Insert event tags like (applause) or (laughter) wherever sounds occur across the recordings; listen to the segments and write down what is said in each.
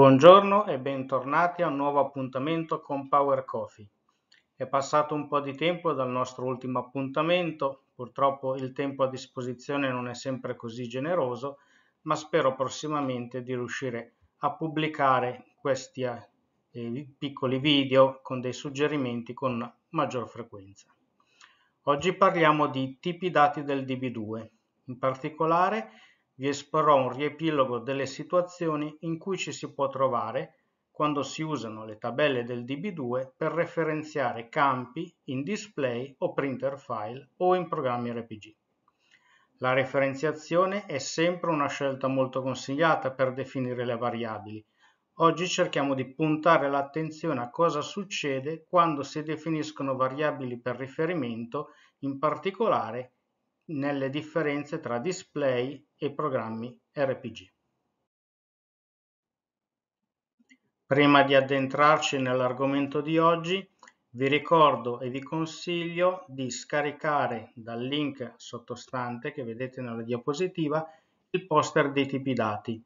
Buongiorno e bentornati a un nuovo appuntamento con Power Coffee. È passato un po' di tempo dal nostro ultimo appuntamento, purtroppo il tempo a disposizione non è sempre così generoso, ma spero prossimamente di riuscire a pubblicare questi eh, piccoli video con dei suggerimenti con maggior frequenza. Oggi parliamo di tipi dati del DB2, in particolare vi esporrò un riepilogo delle situazioni in cui ci si può trovare quando si usano le tabelle del DB2 per referenziare campi in display o printer file o in programmi RPG. La referenziazione è sempre una scelta molto consigliata per definire le variabili. Oggi cerchiamo di puntare l'attenzione a cosa succede quando si definiscono variabili per riferimento, in particolare nelle differenze tra display e programmi RPG. Prima di addentrarci nell'argomento di oggi, vi ricordo e vi consiglio di scaricare dal link sottostante che vedete nella diapositiva il poster dei tipi dati.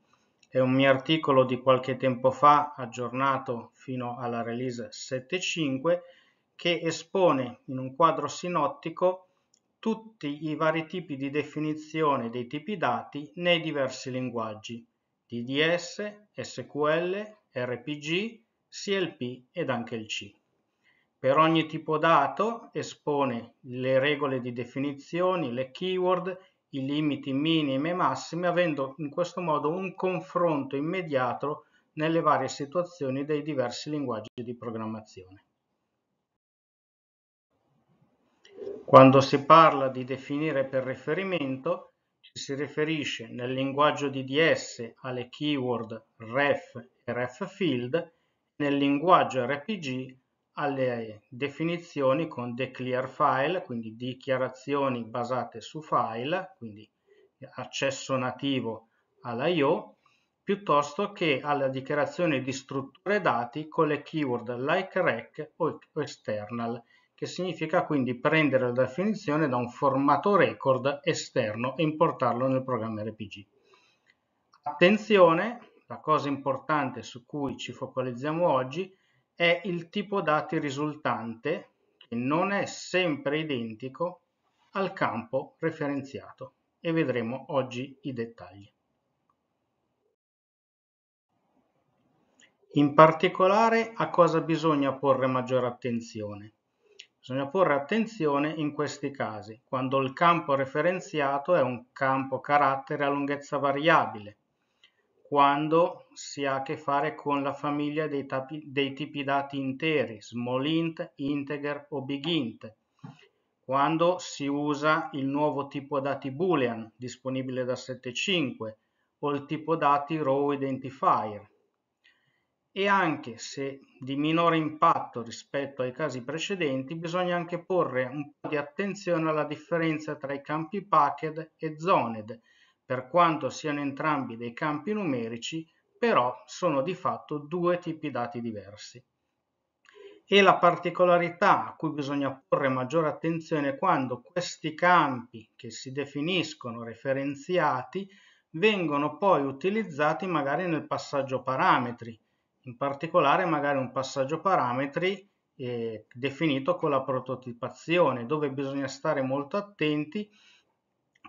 È un mio articolo di qualche tempo fa aggiornato fino alla release 7.5 che espone in un quadro sinottico tutti i vari tipi di definizione dei tipi dati nei diversi linguaggi DDS, SQL, RPG, CLP ed anche il C. Per ogni tipo dato espone le regole di definizione, le keyword, i limiti minimi e massimi, avendo in questo modo un confronto immediato nelle varie situazioni dei diversi linguaggi di programmazione. Quando si parla di definire per riferimento, ci si riferisce nel linguaggio DDS alle keyword ref e ref field, nel linguaggio RPG alle definizioni con declare file, quindi dichiarazioni basate su file, quindi accesso nativo all'IO, piuttosto che alla dichiarazione di strutture dati con le keyword like rec o external che significa quindi prendere la definizione da un formato record esterno e importarlo nel programma RPG. Attenzione, la cosa importante su cui ci focalizziamo oggi è il tipo dati risultante che non è sempre identico al campo referenziato e vedremo oggi i dettagli. In particolare a cosa bisogna porre maggiore attenzione? Bisogna porre attenzione in questi casi, quando il campo referenziato è un campo carattere a lunghezza variabile, quando si ha a che fare con la famiglia dei, tapi, dei tipi dati interi, small int, integer o big int, quando si usa il nuovo tipo dati boolean disponibile da 7.5 o il tipo dati row identifier e anche se di minore impatto rispetto ai casi precedenti, bisogna anche porre un po' di attenzione alla differenza tra i campi packed e zoned, per quanto siano entrambi dei campi numerici, però sono di fatto due tipi dati diversi. E la particolarità a cui bisogna porre maggiore attenzione è quando questi campi che si definiscono referenziati vengono poi utilizzati magari nel passaggio parametri, in particolare magari un passaggio parametri eh, definito con la prototipazione dove bisogna stare molto attenti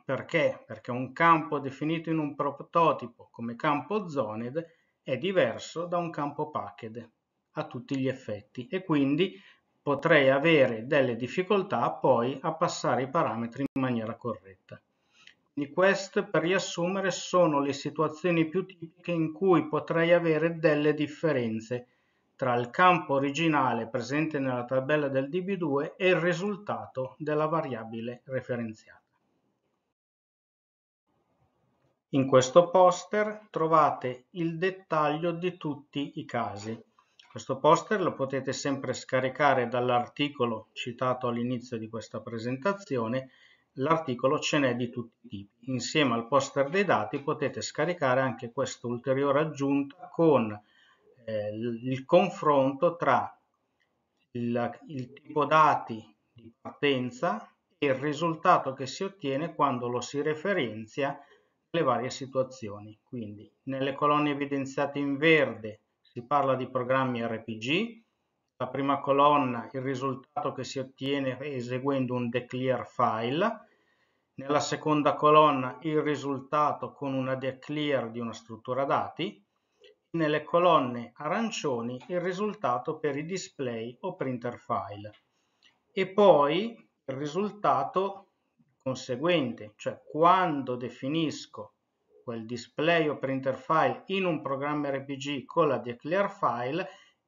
perché? Perché un campo definito in un prototipo come campo zoned è diverso da un campo packed a tutti gli effetti e quindi potrei avere delle difficoltà poi a passare i parametri in maniera corretta. Quindi queste, per riassumere, sono le situazioni più tipiche in cui potrei avere delle differenze tra il campo originale presente nella tabella del DB2 e il risultato della variabile referenziata. In questo poster trovate il dettaglio di tutti i casi. Questo poster lo potete sempre scaricare dall'articolo citato all'inizio di questa presentazione L'articolo ce n'è di tutti i tipi. Insieme al poster dei dati potete scaricare anche questa ulteriore aggiunta con eh, il confronto tra il, il tipo dati di partenza e il risultato che si ottiene quando lo si referenzia nelle varie situazioni. Quindi nelle colonne evidenziate in verde si parla di programmi RPG, la prima colonna il risultato che si ottiene eseguendo un declare file, nella seconda colonna il risultato con una declare di una struttura dati, nelle colonne arancioni il risultato per i display o printer file e poi il risultato conseguente, cioè quando definisco quel display o printer file in un programma RPG con la declare file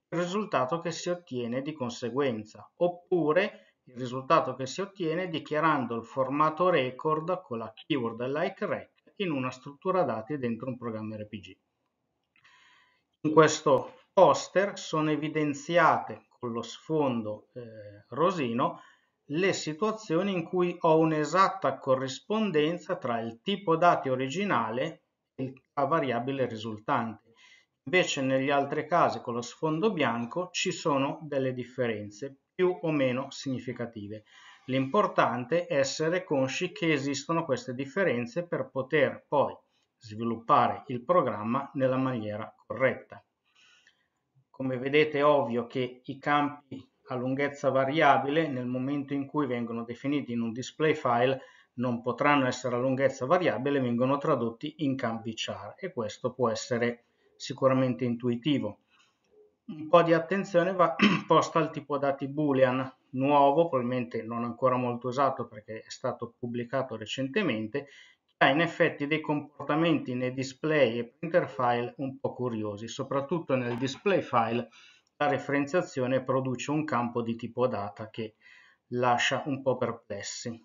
il risultato che si ottiene di conseguenza, oppure il risultato che si ottiene dichiarando il formato record con la keyword like rec in una struttura dati dentro un programma RPG. In questo poster sono evidenziate con lo sfondo eh, rosino le situazioni in cui ho un'esatta corrispondenza tra il tipo dati originale e la variabile risultante Invece negli altri casi con lo sfondo bianco ci sono delle differenze più o meno significative. L'importante è essere consci che esistono queste differenze per poter poi sviluppare il programma nella maniera corretta. Come vedete è ovvio che i campi a lunghezza variabile nel momento in cui vengono definiti in un display file non potranno essere a lunghezza variabile, vengono tradotti in campi char e questo può essere sicuramente intuitivo. Un po' di attenzione va (clears throat) posta al tipo dati boolean nuovo, probabilmente non ancora molto usato perché è stato pubblicato recentemente, che ha in effetti dei comportamenti nei display e printer file un po' curiosi, soprattutto nel display file la referenziazione produce un campo di tipo data che lascia un po' perplessi.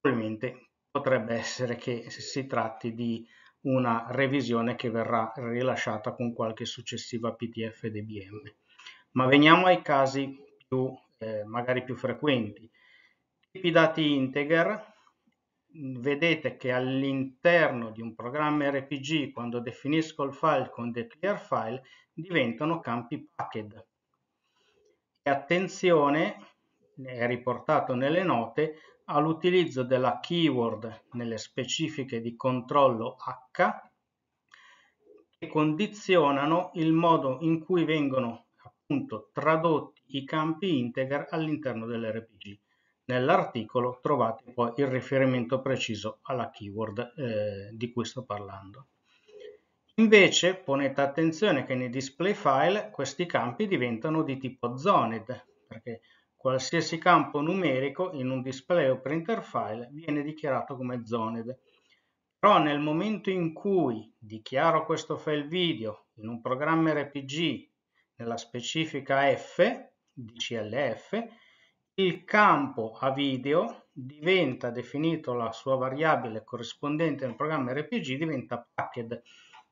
Probabilmente potrebbe essere che si tratti di una revisione che verrà rilasciata con qualche successiva PDF DBM. Ma veniamo ai casi più, eh, magari più frequenti. Tipi dati integer, vedete che all'interno di un programma RPG, quando definisco il file con declare file, diventano campi packed. E attenzione, è riportato nelle note, all'utilizzo della keyword nelle specifiche di controllo H che condizionano il modo in cui vengono appunto tradotti i campi integer all'interno dell'RPG. Nell'articolo trovate poi il riferimento preciso alla keyword eh, di cui sto parlando. Invece ponete attenzione che nei display file questi campi diventano di tipo zoned, perché Qualsiasi campo numerico in un display o printer file viene dichiarato come zoned, però nel momento in cui dichiaro questo file video in un programma RPG nella specifica F, DCLF, il campo a video diventa definito la sua variabile corrispondente nel programma RPG diventa packed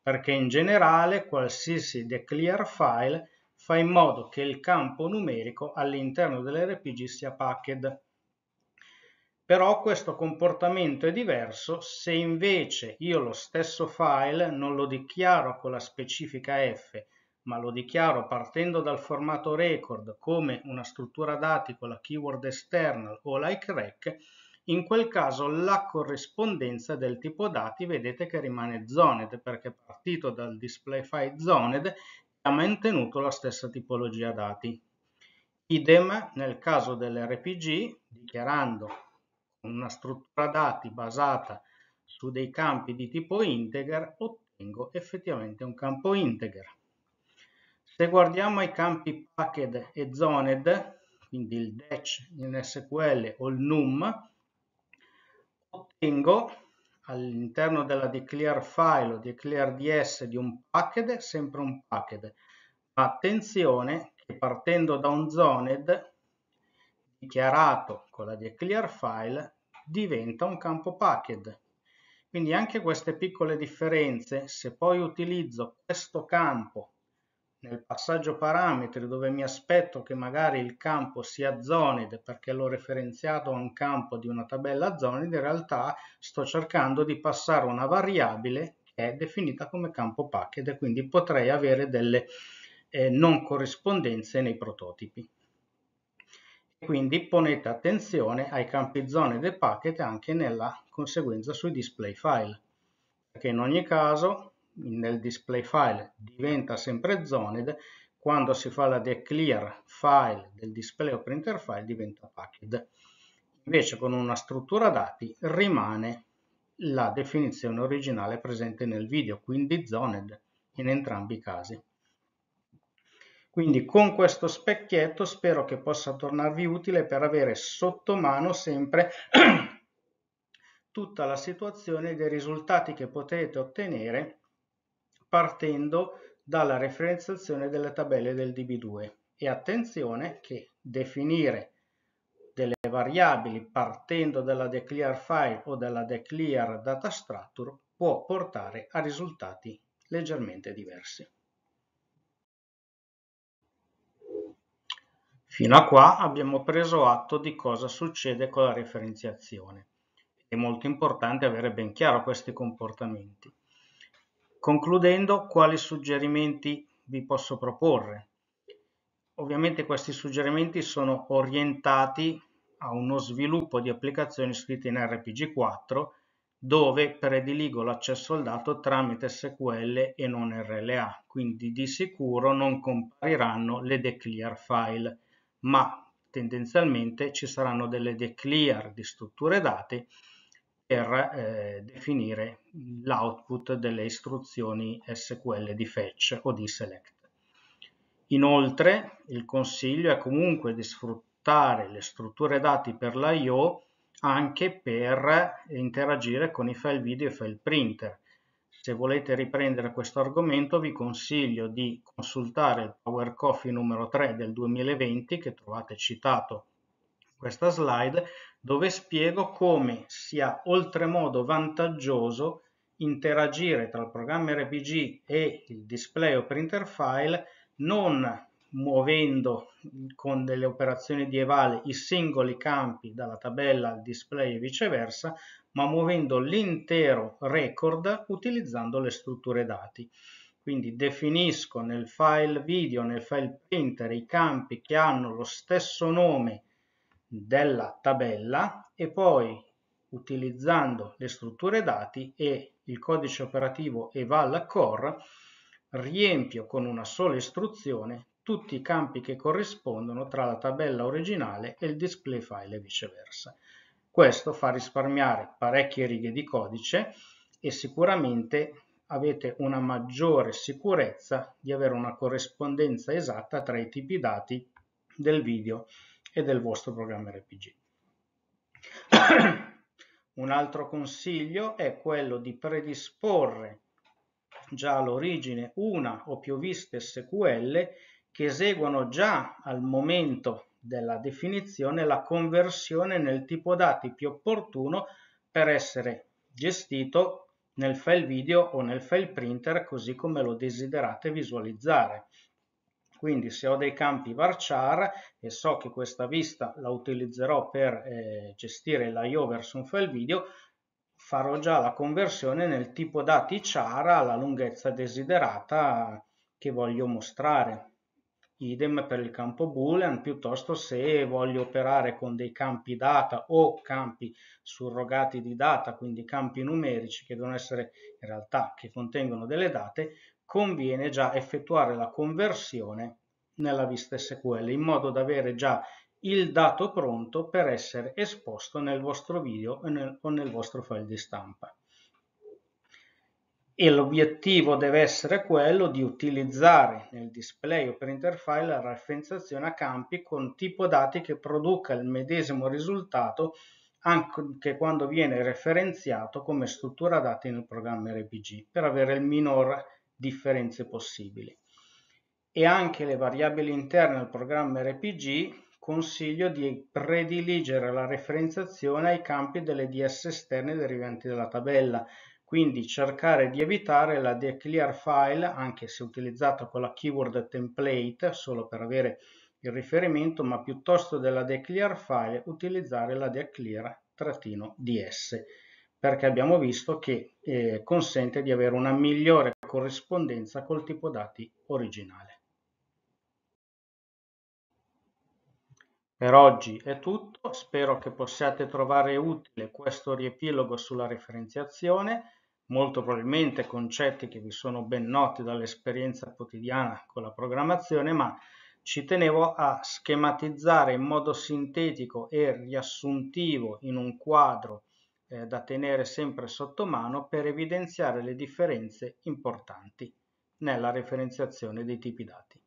perché in generale qualsiasi declare file fa in modo che il campo numerico all'interno dell'RPG sia packed. Però questo comportamento è diverso se invece io lo stesso file non lo dichiaro con la specifica F, ma lo dichiaro partendo dal formato record come una struttura dati con la keyword external o like rec, in quel caso la corrispondenza del tipo dati vedete che rimane zoned perché è partito dal display file zoned ha mantenuto la stessa tipologia dati. Idem nel caso dell'RPG, dichiarando una struttura dati basata su dei campi di tipo integer, ottengo effettivamente un campo integer. Se guardiamo ai campi packed e zoned, quindi il DEC in SQL o il NUM, ottengo all'interno della declare file o declare ds di un package, sempre un packet. Ma attenzione che partendo da un zoned dichiarato con la declare file diventa un campo packet. Quindi anche queste piccole differenze, se poi utilizzo questo campo nel passaggio parametri dove mi aspetto che magari il campo sia zonide perché l'ho referenziato a un campo di una tabella zonide, in realtà sto cercando di passare una variabile che è definita come campo packet e quindi potrei avere delle eh, non corrispondenze nei prototipi. Quindi ponete attenzione ai campi zone e packet anche nella conseguenza sui display file, perché in ogni caso nel display file diventa sempre zoned, quando si fa la declare file del display o printer file diventa packed. Invece con una struttura dati rimane la definizione originale presente nel video, quindi zoned in entrambi i casi. Quindi con questo specchietto spero che possa tornarvi utile per avere sotto mano sempre (clears throat) tutta la situazione dei risultati che potete ottenere partendo dalla referenziazione delle tabelle del DB2 e attenzione che definire delle variabili partendo dalla declare file o dalla declare data structure può portare a risultati leggermente diversi. Fino a qua abbiamo preso atto di cosa succede con la referenziazione. È molto importante avere ben chiaro questi comportamenti. Concludendo, quali suggerimenti vi posso proporre? Ovviamente questi suggerimenti sono orientati a uno sviluppo di applicazioni scritte in RPG4 dove prediligo l'accesso al dato tramite SQL e non RLA, quindi di sicuro non compariranno le declare file, ma tendenzialmente ci saranno delle declare di strutture dati per eh, definire l'output delle istruzioni SQL di fetch o di select. Inoltre il consiglio è comunque di sfruttare le strutture dati per l'IO anche per interagire con i file video e file printer. Se volete riprendere questo argomento vi consiglio di consultare il Power Coffee numero 3 del 2020 che trovate citato questa slide dove spiego come sia oltremodo vantaggioso interagire tra il programma RPG e il display o printer file non muovendo con delle operazioni di evale i singoli campi dalla tabella al display e viceversa, ma muovendo l'intero record utilizzando le strutture dati. Quindi definisco nel file video, nel file printer, i campi che hanno lo stesso nome della tabella e poi utilizzando le strutture dati e il codice operativo eval core riempio con una sola istruzione tutti i campi che corrispondono tra la tabella originale e il display file e viceversa. Questo fa risparmiare parecchie righe di codice e sicuramente avete una maggiore sicurezza di avere una corrispondenza esatta tra i tipi dati del video e del vostro programma RPG. Un altro consiglio è quello di predisporre già all'origine una o più viste SQL che eseguono già al momento della definizione la conversione nel tipo dati più opportuno per essere gestito nel file video o nel file printer così come lo desiderate visualizzare quindi se ho dei campi varchar e so che questa vista la utilizzerò per eh, gestire l'IO verso un file video, farò già la conversione nel tipo dati char alla lunghezza desiderata che voglio mostrare. Idem per il campo boolean, piuttosto se voglio operare con dei campi data o campi surrogati di data, quindi campi numerici che devono essere in realtà che contengono delle date, conviene già effettuare la conversione nella vista SQL in modo da avere già il dato pronto per essere esposto nel vostro video o nel, o nel vostro file di stampa. E l'obiettivo deve essere quello di utilizzare nel display o per interfile la referenziazione a campi con tipo dati che produca il medesimo risultato anche quando viene referenziato come struttura dati nel programma RPG per avere il minor differenze possibili. E anche le variabili interne al programma RPG consiglio di prediligere la referenziazione ai campi delle DS esterne derivanti dalla tabella, quindi cercare di evitare la declear file, anche se utilizzata con la keyword template, solo per avere il riferimento, ma piuttosto della declear file utilizzare la declear-ds, perché abbiamo visto che eh, consente di avere una migliore corrispondenza col tipo dati originale. Per oggi è tutto, spero che possiate trovare utile questo riepilogo sulla referenziazione, molto probabilmente concetti che vi sono ben noti dall'esperienza quotidiana con la programmazione, ma ci tenevo a schematizzare in modo sintetico e riassuntivo in un quadro eh, da tenere sempre sotto mano per evidenziare le differenze importanti nella referenziazione dei tipi dati.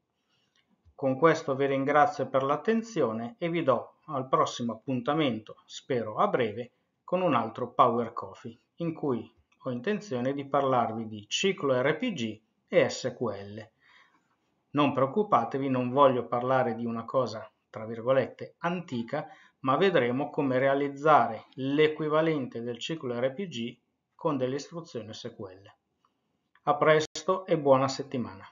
Con questo vi ringrazio per l'attenzione e vi do al prossimo appuntamento, spero a breve, con un altro Power Coffee in cui ho intenzione di parlarvi di ciclo RPG e SQL. Non preoccupatevi, non voglio parlare di una cosa, tra virgolette, antica, ma vedremo come realizzare l'equivalente del ciclo RPG con delle istruzioni SQL. A presto e buona settimana!